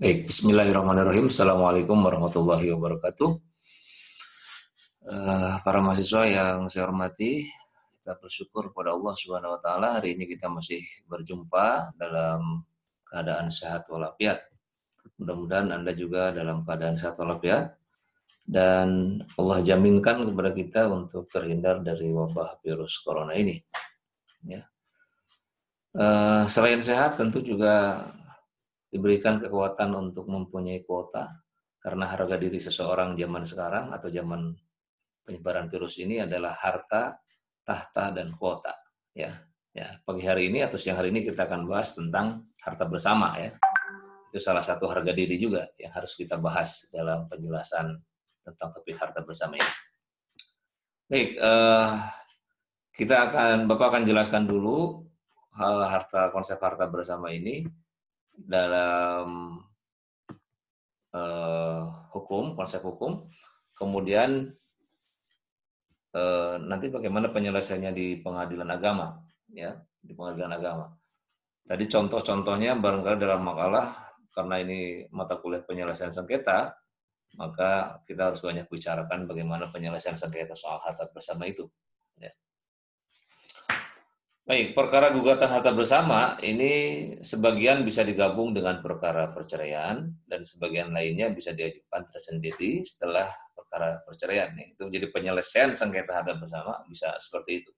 Baik, bismillahirrahmanirrahim. Assalamualaikum warahmatullahi wabarakatuh. Uh, para mahasiswa yang saya hormati, kita bersyukur kepada Allah Subhanahu wa taala hari ini kita masih berjumpa dalam keadaan sehat walafiat. Mudah-mudahan Anda juga dalam keadaan sehat walafiat dan Allah jaminkan kepada kita untuk terhindar dari wabah virus corona ini. Ya. Uh, selain sehat tentu juga diberikan kekuatan untuk mempunyai kuota karena harga diri seseorang zaman sekarang atau zaman penyebaran virus ini adalah harta, tahta dan kuota ya. Ya, pagi hari ini atau siang hari ini kita akan bahas tentang harta bersama ya. Itu salah satu harga diri juga yang harus kita bahas dalam penjelasan tentang topik harta bersama ini. Baik, eh, kita akan Bapak akan jelaskan dulu eh, harta konsep harta bersama ini dalam uh, hukum, konsep hukum, kemudian uh, nanti bagaimana penyelesaiannya di pengadilan agama, ya di pengadilan agama. Tadi contoh-contohnya barangkali dalam makalah karena ini mata kuliah penyelesaian sengketa, maka kita harus banyak bicarakan bagaimana penyelesaian sengketa soal harta bersama itu. Ya. Baik, perkara gugatan harta bersama ini sebagian bisa digabung dengan perkara perceraian dan sebagian lainnya bisa diajukan tersendiri setelah perkara perceraian. Itu menjadi penyelesaian sengketa harta bersama bisa seperti itu.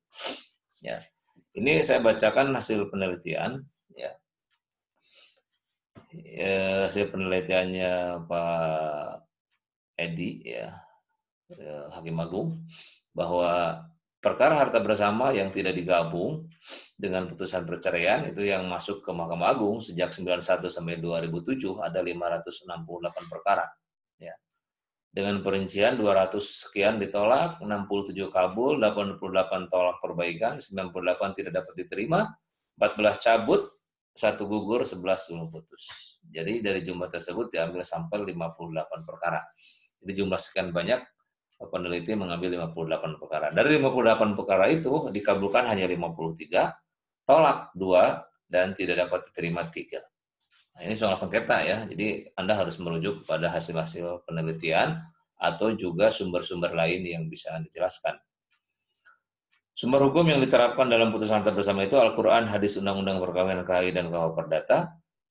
Ya. Ini saya bacakan hasil penelitian ya. ya hasil penelitiannya Pak Edi ya, ya Hakim Agung bahwa perkara harta bersama yang tidak digabung dengan putusan perceraian itu yang masuk ke Mahkamah Agung sejak 91 sampai 2007 ada 568 perkara ya. Dengan perincian 200 sekian ditolak, 67 kabul, 88 tolak perbaikan, 98 tidak dapat diterima, 14 cabut, satu gugur, 11 belum putus. Jadi dari jumlah tersebut diambil sampel 58 perkara. Jadi jumlah sekian banyak peneliti mengambil 58 perkara. Dari 58 perkara itu dikabulkan hanya 53, tolak 2 dan tidak dapat diterima 3. Nah, ini soal sengketa ya. Jadi Anda harus merujuk kepada hasil-hasil penelitian atau juga sumber-sumber lain yang bisa Anda jelaskan. Sumber hukum yang diterapkan dalam putusan antar bersama itu Al-Quran, hadis undang-undang perkawinan KHI dan KUH Perdata,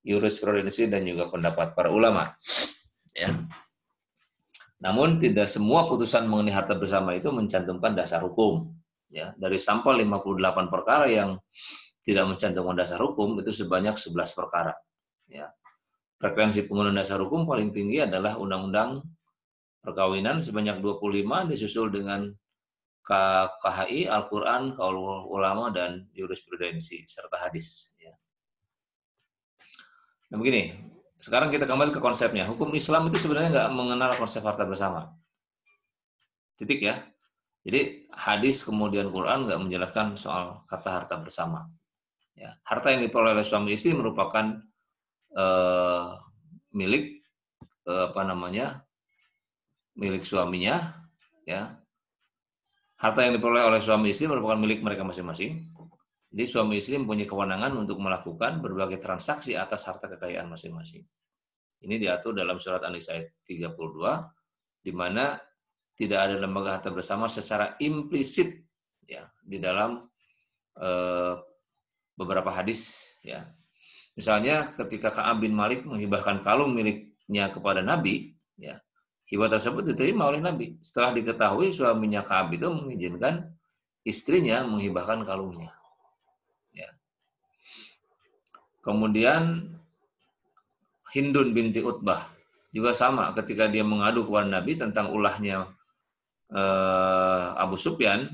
jurisprudensi dan juga pendapat para ulama. Ya. Namun tidak semua putusan mengenai harta bersama itu mencantumkan dasar hukum. Ya, dari sampel 58 perkara yang tidak mencantumkan dasar hukum itu sebanyak 11 perkara. Ya. Frekuensi penggunaan dasar hukum paling tinggi adalah Undang-Undang Perkawinan sebanyak 25 disusul dengan KHI, Al-Quran, Kaul Ulama, dan Jurisprudensi, serta hadis. Ya. Nah begini, sekarang kita kembali ke konsepnya. Hukum Islam itu sebenarnya nggak mengenal konsep harta bersama. Titik ya. Jadi hadis kemudian Quran nggak menjelaskan soal kata harta bersama. Ya, harta yang diperoleh oleh suami istri merupakan eh, milik eh, apa namanya milik suaminya. Ya, harta yang diperoleh oleh suami istri merupakan milik mereka masing-masing. Jadi suami istri mempunyai kewenangan untuk melakukan berbagai transaksi atas harta kekayaan masing-masing. Ini diatur dalam surat An-Nisa 32 di mana tidak ada lembaga harta bersama secara implisit ya di dalam e, beberapa hadis ya. Misalnya ketika Ka'ab bin Malik menghibahkan kalung miliknya kepada Nabi ya. Hibah tersebut diterima oleh Nabi. Setelah diketahui suaminya Ka'ab itu mengizinkan istrinya menghibahkan kalungnya Kemudian Hindun binti Utbah juga sama ketika dia mengadu kepada Nabi tentang ulahnya eh, Abu Sufyan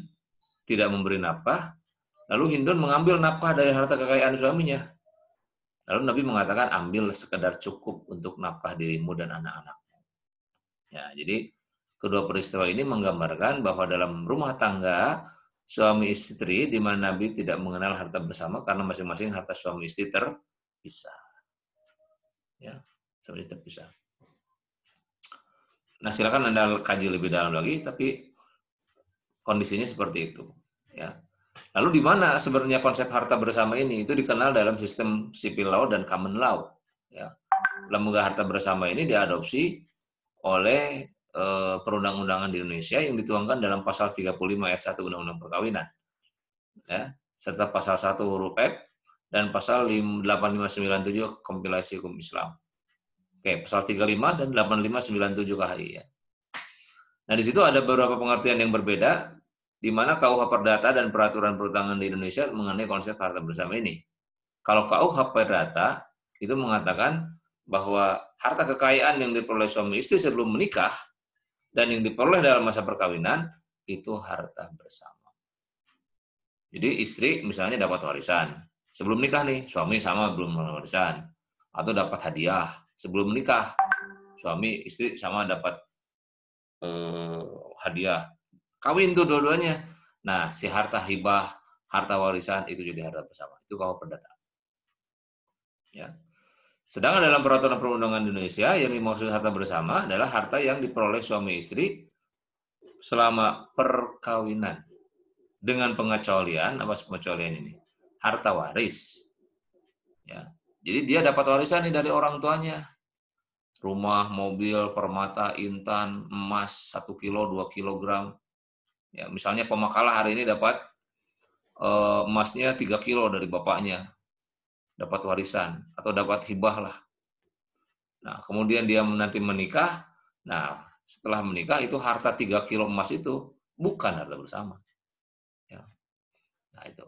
tidak memberi nafkah, lalu Hindun mengambil nafkah dari harta kekayaan suaminya. Lalu Nabi mengatakan ambil sekedar cukup untuk nafkah dirimu dan anak-anak. Ya, jadi kedua peristiwa ini menggambarkan bahwa dalam rumah tangga suami istri di mana Nabi tidak mengenal harta bersama karena masing-masing harta suami istri terpisah. Ya, suami istri terpisah. Nah, silakan Anda kaji lebih dalam lagi tapi kondisinya seperti itu, ya. Lalu di mana sebenarnya konsep harta bersama ini? Itu dikenal dalam sistem sipil law dan common law, ya. Lembaga harta bersama ini diadopsi oleh Eh, perundang-undangan di Indonesia yang dituangkan dalam pasal 35 ayat 1 Undang-Undang Perkawinan. Ya, serta pasal 1 huruf F dan pasal 8597 Kompilasi Hukum Islam. Oke, pasal 35 dan 8597 KHI ya. Nah, di situ ada beberapa pengertian yang berbeda di mana KUH Perdata dan peraturan Perundangan di Indonesia mengenai konsep harta bersama ini. Kalau KUH Perdata itu mengatakan bahwa harta kekayaan yang diperoleh suami istri sebelum menikah dan yang diperoleh dalam masa perkawinan itu harta bersama. Jadi istri misalnya dapat warisan. Sebelum nikah nih, suami sama belum warisan. Atau dapat hadiah sebelum nikah, Suami istri sama dapat eh, hadiah. Kawin tuh dua-duanya. Nah, si harta hibah, harta warisan itu jadi harta bersama. Itu kalau perdata. Ya. Sedangkan dalam peraturan perundangan Indonesia yang dimaksud harta bersama adalah harta yang diperoleh suami istri selama perkawinan dengan pengecualian apa pengecualian ini harta waris ya jadi dia dapat warisan nih dari orang tuanya rumah mobil permata intan emas 1 kilo 2 kilogram ya misalnya pemakalah hari ini dapat eh, emasnya 3 kilo dari bapaknya dapat warisan atau dapat hibah lah. Nah, kemudian dia nanti menikah. Nah, setelah menikah itu harta 3 kilo emas itu bukan harta bersama. Ya. Nah, itu.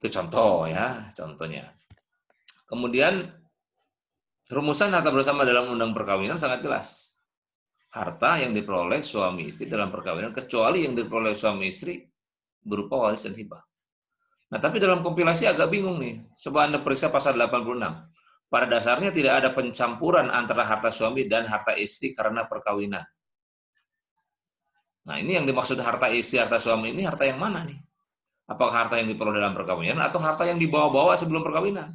Itu contoh ya, contohnya. Kemudian rumusan harta bersama dalam undang perkawinan sangat jelas. Harta yang diperoleh suami istri dalam perkawinan kecuali yang diperoleh suami istri berupa warisan hibah. Nah, tapi dalam kompilasi agak bingung nih. sebab Anda periksa pasal 86. Pada dasarnya tidak ada pencampuran antara harta suami dan harta istri karena perkawinan. Nah, ini yang dimaksud harta istri, harta suami ini harta yang mana nih? Apakah harta yang diperoleh dalam perkawinan atau harta yang dibawa-bawa sebelum perkawinan?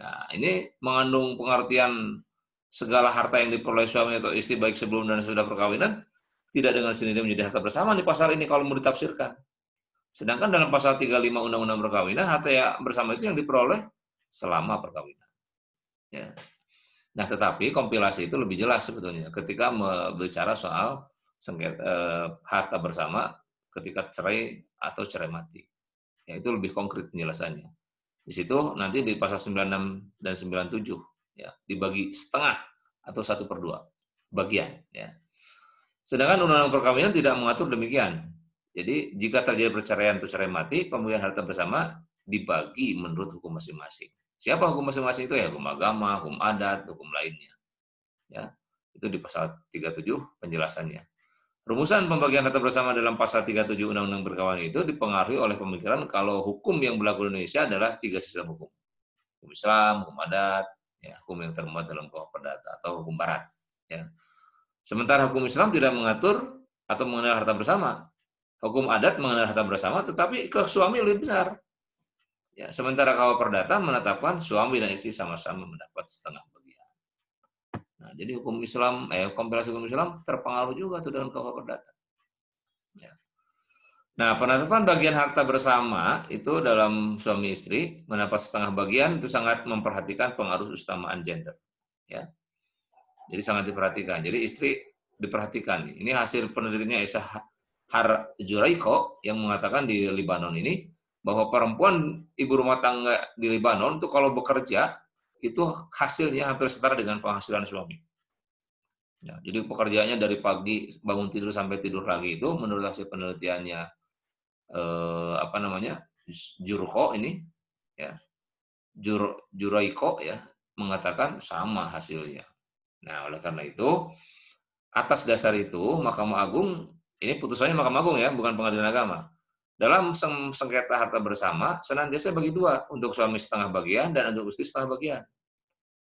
Nah, ini mengandung pengertian segala harta yang diperoleh suami atau istri baik sebelum dan sudah perkawinan tidak dengan sendiri menjadi harta bersama di pasal ini kalau mau ditafsirkan. Sedangkan dalam pasal 35 Undang-Undang Perkawinan, harta yang bersama itu yang diperoleh selama perkawinan. Ya. Nah, tetapi kompilasi itu lebih jelas sebetulnya ketika berbicara soal sengketa, eh, harta bersama ketika cerai atau cerai mati. Ya, itu lebih konkret penjelasannya. Di situ nanti di pasal 96 dan 97 ya, dibagi setengah atau satu per dua bagian. Ya. Sedangkan undang-undang perkawinan tidak mengatur demikian. Jadi jika terjadi perceraian atau cerai mati, pemulihan harta bersama dibagi menurut hukum masing-masing. Siapa hukum masing-masing itu ya hukum agama, hukum adat, hukum lainnya. Ya, itu di pasal 37 penjelasannya. Rumusan pembagian harta bersama dalam pasal 37 Undang-Undang Berkawan itu dipengaruhi oleh pemikiran kalau hukum yang berlaku di Indonesia adalah tiga sistem hukum. Hukum Islam, hukum adat, ya, hukum yang termuat dalam kuah perdata atau hukum barat. Ya. Sementara hukum Islam tidak mengatur atau mengenal harta bersama, Hukum adat mengenai harta bersama, tetapi ke suami lebih besar. Ya, sementara kalau perdata menetapkan suami dan istri sama-sama mendapat setengah bagian. Nah, jadi hukum Islam, eh, kompilasi hukum Islam terpengaruh juga tuh dengan kalau perdata. Ya. Nah, penetapan bagian harta bersama itu dalam suami istri mendapat setengah bagian itu sangat memperhatikan pengaruh utamaan gender. Ya. Jadi sangat diperhatikan. Jadi istri diperhatikan. Ini hasil penelitiannya Isah Har Juraiko yang mengatakan di Lebanon ini bahwa perempuan ibu rumah tangga di Lebanon itu kalau bekerja itu hasilnya hampir setara dengan penghasilan suami. Ya, jadi pekerjaannya dari pagi bangun tidur sampai tidur lagi itu menurut hasil penelitiannya eh, apa namanya Jurko ini ya Jur, Juraiko ya mengatakan sama hasilnya. Nah oleh karena itu atas dasar itu Mahkamah Agung ini putusannya Mahkamah Agung ya, bukan pengadilan agama. Dalam sengketa harta bersama, senantiasa bagi dua, untuk suami setengah bagian dan untuk istri setengah bagian.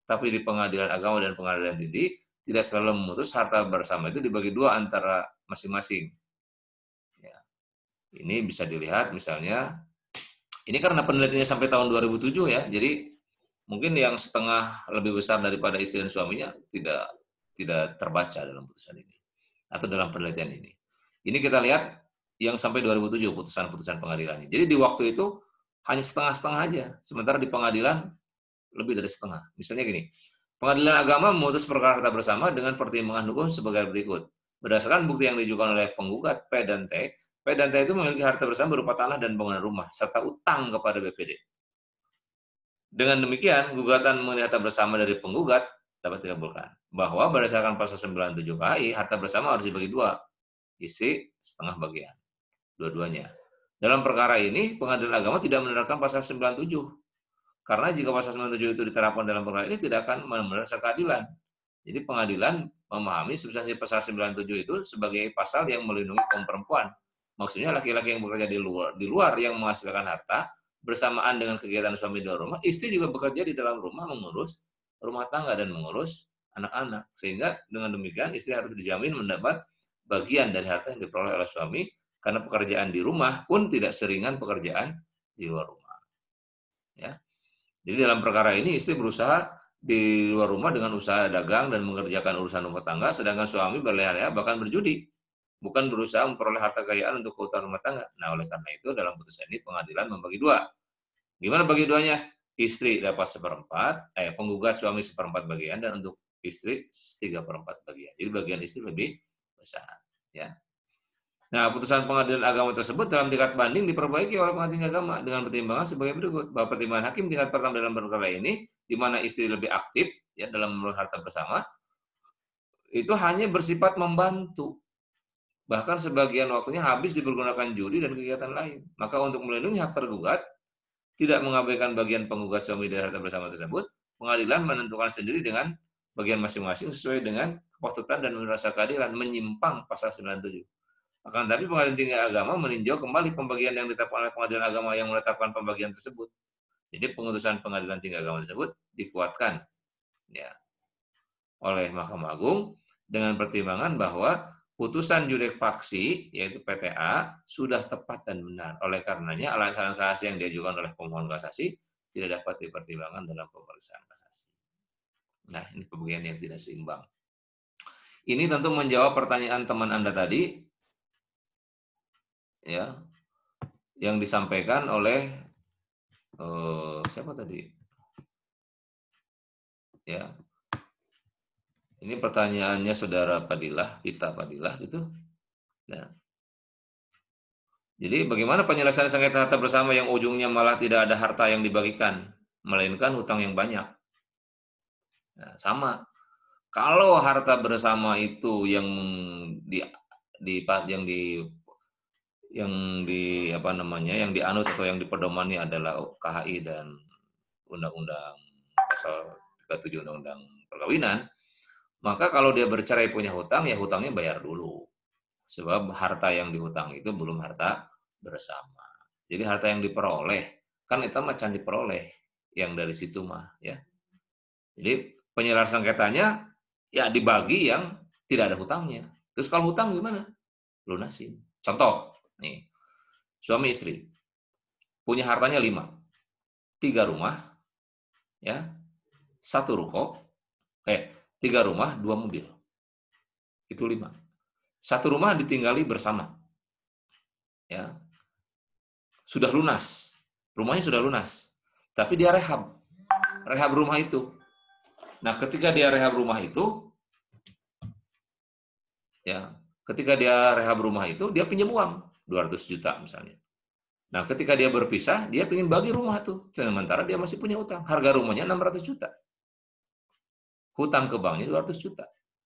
Tapi di pengadilan agama dan pengadilan tinggi, tidak selalu memutus harta bersama itu dibagi dua antara masing-masing. Ya. Ini bisa dilihat misalnya, ini karena penelitiannya sampai tahun 2007 ya, jadi mungkin yang setengah lebih besar daripada istri dan suaminya tidak tidak terbaca dalam putusan ini atau dalam penelitian ini. Ini kita lihat yang sampai 2007 putusan-putusan pengadilannya. Jadi di waktu itu hanya setengah-setengah aja, sementara di pengadilan lebih dari setengah. Misalnya gini, pengadilan agama memutus perkara harta bersama dengan pertimbangan hukum sebagai berikut. Berdasarkan bukti yang diajukan oleh penggugat P dan T, P dan T itu memiliki harta bersama berupa tanah dan bangunan rumah, serta utang kepada BPD. Dengan demikian, gugatan mengenai harta bersama dari penggugat dapat dikabulkan. Bahwa berdasarkan pasal 97 KHI, harta bersama harus dibagi dua, isi setengah bagian. Dua-duanya. Dalam perkara ini, pengadilan agama tidak menerapkan pasal 97. Karena jika pasal 97 itu diterapkan dalam perkara ini, tidak akan menerapkan keadilan. Jadi pengadilan memahami substansi pasal 97 itu sebagai pasal yang melindungi kaum perempuan. Maksudnya laki-laki yang bekerja di luar, di luar yang menghasilkan harta, bersamaan dengan kegiatan suami di rumah, istri juga bekerja di dalam rumah mengurus rumah tangga dan mengurus anak-anak. Sehingga dengan demikian istri harus dijamin mendapat bagian dari harta yang diperoleh oleh suami karena pekerjaan di rumah pun tidak seringan pekerjaan di luar rumah. Ya. Jadi dalam perkara ini istri berusaha di luar rumah dengan usaha dagang dan mengerjakan urusan rumah tangga, sedangkan suami berleha-leha bahkan berjudi, bukan berusaha memperoleh harta kekayaan untuk kebutuhan rumah tangga. Nah, oleh karena itu dalam putusan ini pengadilan membagi dua. Gimana bagi duanya? Istri dapat seperempat, eh, penggugat suami seperempat bagian, dan untuk istri tiga perempat bagian. Jadi bagian istri lebih perusahaan. Ya. Nah, putusan pengadilan agama tersebut dalam tingkat banding diperbaiki oleh pengadilan agama dengan pertimbangan sebagai berikut. Bahwa pertimbangan hakim tingkat pertama dalam perkara ini, di mana istri lebih aktif ya dalam mengurus harta bersama, itu hanya bersifat membantu. Bahkan sebagian waktunya habis dipergunakan judi dan kegiatan lain. Maka untuk melindungi hak tergugat, tidak mengabaikan bagian penggugat suami dari harta bersama tersebut, pengadilan menentukan sendiri dengan bagian masing-masing sesuai dengan kepatutan dan merasa keadilan menyimpang pasal 97. Akan tapi pengadilan tinggi agama meninjau kembali pembagian yang ditetapkan oleh pengadilan agama yang menetapkan pembagian tersebut. Jadi pengutusan pengadilan tinggi agama tersebut dikuatkan ya oleh Mahkamah Agung dengan pertimbangan bahwa putusan judek paksi yaitu PTA sudah tepat dan benar. Oleh karenanya alasan kasasi yang diajukan oleh pemohon kasasi tidak dapat dipertimbangkan dalam pemeriksaan Nah, ini pembagian yang tidak seimbang. Ini tentu menjawab pertanyaan teman Anda tadi, ya, yang disampaikan oleh eh, siapa tadi? Ya, ini pertanyaannya saudara Padilah, Pita Padilah gitu. Nah, jadi bagaimana penyelesaian sengketa harta bersama yang ujungnya malah tidak ada harta yang dibagikan, melainkan hutang yang banyak? Nah, sama. Kalau harta bersama itu yang di, di yang di yang di apa namanya yang dianut atau yang dipedomani adalah KHI dan undang-undang pasal 37 undang-undang perkawinan maka kalau dia bercerai punya hutang ya hutangnya bayar dulu sebab harta yang dihutang itu belum harta bersama jadi harta yang diperoleh kan itu macam diperoleh yang dari situ mah ya jadi penyelesaian sengketanya ya dibagi yang tidak ada hutangnya. Terus kalau hutang gimana? Lunasin. Contoh, nih suami istri punya hartanya lima, tiga rumah, ya satu ruko, eh tiga rumah dua mobil, itu lima. Satu rumah ditinggali bersama, ya sudah lunas, rumahnya sudah lunas, tapi dia rehab, rehab rumah itu Nah, ketika dia rehab rumah itu, ya, ketika dia rehab rumah itu, dia pinjam uang 200 juta misalnya. Nah, ketika dia berpisah, dia ingin bagi rumah itu Sementara dia masih punya utang. Harga rumahnya 600 juta. Hutang ke banknya 200 juta.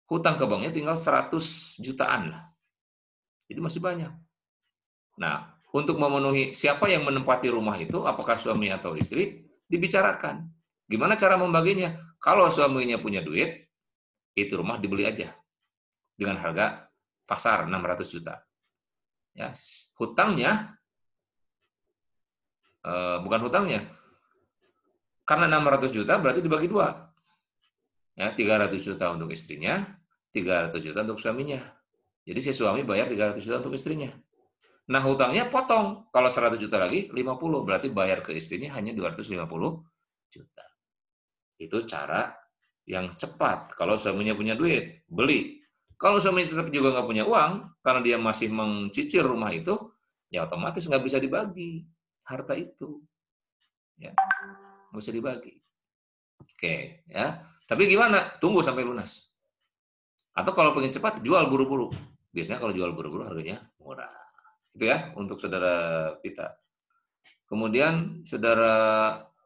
Hutang ke banknya tinggal 100 jutaan lah. Jadi masih banyak. Nah, untuk memenuhi siapa yang menempati rumah itu, apakah suami atau istri, dibicarakan. Gimana cara membaginya? Kalau suaminya punya duit, itu rumah dibeli aja dengan harga pasar 600 juta. Ya, hutangnya eh, bukan hutangnya. Karena 600 juta berarti dibagi dua. Ya, 300 juta untuk istrinya, 300 juta untuk suaminya. Jadi si suami bayar 300 juta untuk istrinya. Nah, hutangnya potong. Kalau 100 juta lagi, 50. Berarti bayar ke istrinya hanya 250 juta. Itu cara yang cepat. Kalau suaminya punya duit, beli. Kalau suaminya tetap juga nggak punya uang, karena dia masih mencicil rumah itu, ya otomatis nggak bisa dibagi harta itu. Ya, nggak bisa dibagi. Oke, ya. Tapi gimana? Tunggu sampai lunas. Atau kalau pengen cepat, jual buru-buru. Biasanya kalau jual buru-buru harganya murah. Itu ya untuk saudara kita. Kemudian saudara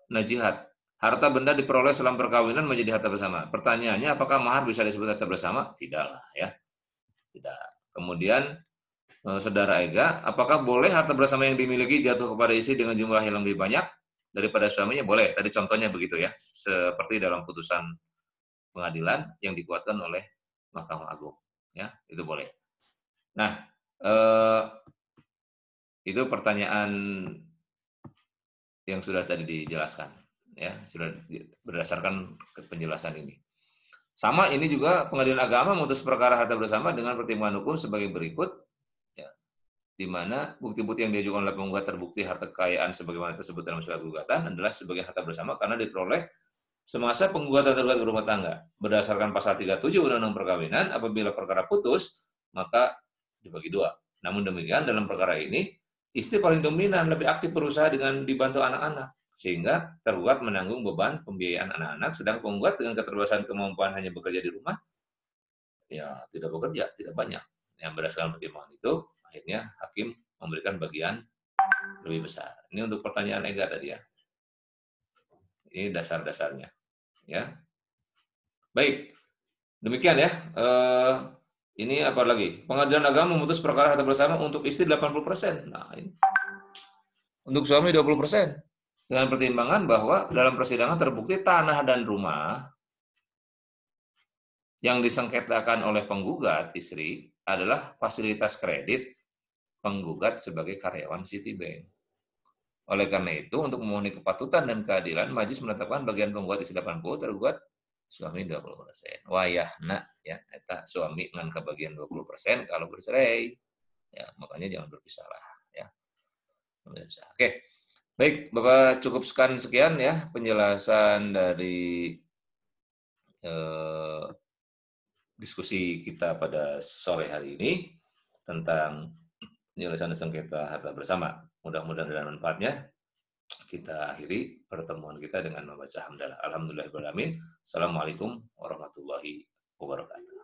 Najihat, Harta benda diperoleh selama perkawinan menjadi harta bersama. Pertanyaannya, apakah mahar bisa disebut harta bersama? Tidaklah, ya. Tidak. Kemudian, eh, saudara Ega, apakah boleh harta bersama yang dimiliki jatuh kepada istri dengan jumlah yang lebih banyak daripada suaminya? Boleh. Tadi contohnya begitu ya, seperti dalam putusan pengadilan yang dikuatkan oleh Mahkamah Agung. Ya, itu boleh. Nah, eh, itu pertanyaan yang sudah tadi dijelaskan ya sudah berdasarkan penjelasan ini. Sama ini juga pengadilan agama memutus perkara harta bersama dengan pertimbangan hukum sebagai berikut, ya, di mana bukti-bukti yang diajukan oleh penggugat terbukti harta kekayaan sebagaimana tersebut dalam surat gugatan adalah sebagai harta bersama karena diperoleh semasa penggugatan tergugat rumah tangga. Berdasarkan pasal 37 Undang-Undang Perkawinan, apabila perkara putus, maka dibagi dua. Namun demikian, dalam perkara ini, istri paling dominan, lebih aktif berusaha dengan dibantu anak-anak sehingga terbuat menanggung beban pembiayaan anak-anak, sedang penggugat dengan keterbatasan kemampuan hanya bekerja di rumah, ya tidak bekerja, tidak banyak. Yang berdasarkan pertimbangan itu, akhirnya hakim memberikan bagian lebih besar. Ini untuk pertanyaan Ega tadi ya. Ini dasar-dasarnya. Ya, Baik, demikian ya. e, ini apa lagi? Pengadilan agama memutus perkara harta bersama untuk istri 80%. Nah, ini. Untuk suami 20% dengan pertimbangan bahwa dalam persidangan terbukti tanah dan rumah yang disengketakan oleh penggugat istri adalah fasilitas kredit penggugat sebagai karyawan Citibank. Oleh karena itu, untuk memenuhi kepatutan dan keadilan, majlis menetapkan bagian penggugat istri 80, tergugat suami 20 persen. Wayah nak ya, eta suami dengan kebagian 20 persen kalau bercerai. Ya, makanya jangan berpisah lah ya. Oke. Okay. Baik, Bapak cukup sekian sekian ya penjelasan dari eh, diskusi kita pada sore hari ini tentang penyelesaian sengketa harta bersama. Mudah-mudahan ada manfaatnya. Kita akhiri pertemuan kita dengan membaca hamdalah. Alhamdulillahirrahmanirrahim. Assalamualaikum warahmatullahi wabarakatuh.